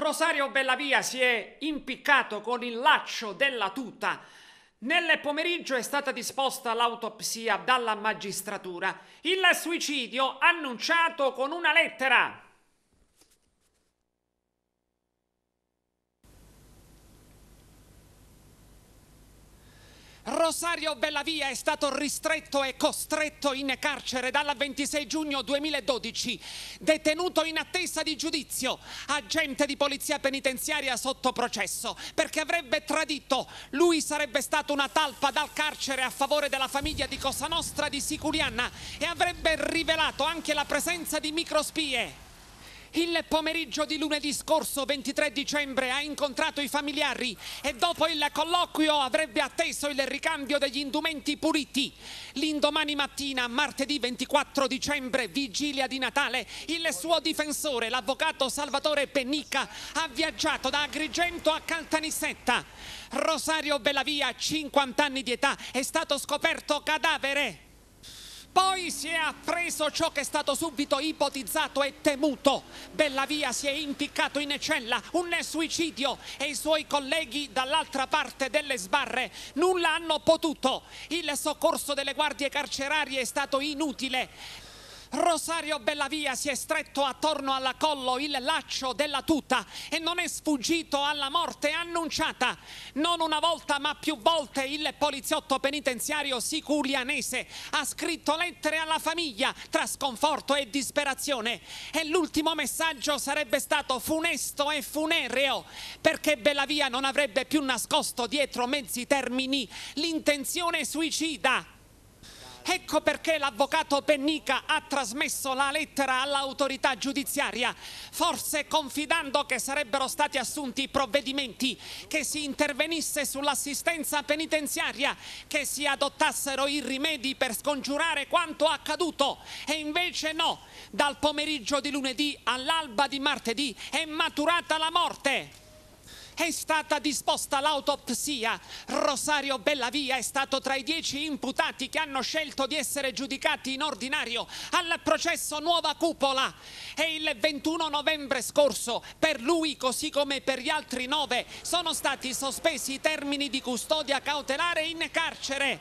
Rosario Bellavia si è impiccato con il laccio della tuta. Nel pomeriggio è stata disposta l'autopsia dalla magistratura. Il suicidio annunciato con una lettera. Rosario Bellavia è stato ristretto e costretto in carcere dal 26 giugno 2012, detenuto in attesa di giudizio, agente di polizia penitenziaria sotto processo, perché avrebbe tradito. Lui sarebbe stato una talpa dal carcere a favore della famiglia di Cosa Nostra di Sicurianna e avrebbe rivelato anche la presenza di microspie. Il pomeriggio di lunedì scorso, 23 dicembre, ha incontrato i familiari e dopo il colloquio avrebbe atteso il ricambio degli indumenti puliti. L'indomani mattina, martedì 24 dicembre, vigilia di Natale, il suo difensore, l'avvocato Salvatore Pennica, ha viaggiato da Agrigento a Caltanissetta. Rosario Bellavia, 50 anni di età, è stato scoperto cadavere. Poi si è appreso ciò che è stato subito ipotizzato e temuto. Bellavia si è impiccato in cella, un suicidio e i suoi colleghi dall'altra parte delle sbarre nulla hanno potuto. Il soccorso delle guardie carcerarie è stato inutile. Rosario Bellavia si è stretto attorno alla collo il laccio della tuta e non è sfuggito alla morte annunciata. Non una volta ma più volte il poliziotto penitenziario sicurianese ha scritto lettere alla famiglia tra sconforto e disperazione e l'ultimo messaggio sarebbe stato funesto e funereo perché Bellavia non avrebbe più nascosto dietro mezzi termini l'intenzione suicida Ecco perché l'avvocato Pennica ha trasmesso la lettera all'autorità giudiziaria, forse confidando che sarebbero stati assunti provvedimenti, che si intervenisse sull'assistenza penitenziaria, che si adottassero i rimedi per scongiurare quanto accaduto. E invece no, dal pomeriggio di lunedì all'alba di martedì è maturata la morte è stata disposta l'autopsia. Rosario Bellavia è stato tra i dieci imputati che hanno scelto di essere giudicati in ordinario al processo Nuova Cupola. E il 21 novembre scorso, per lui così come per gli altri nove, sono stati sospesi i termini di custodia cautelare in carcere.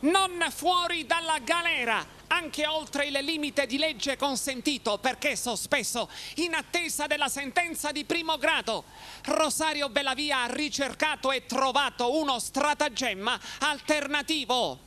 Non fuori dalla galera, anche oltre il limite di legge consentito perché sospeso in attesa della sentenza di primo grado. Rosario Bellavia ha ricercato e trovato uno stratagemma alternativo.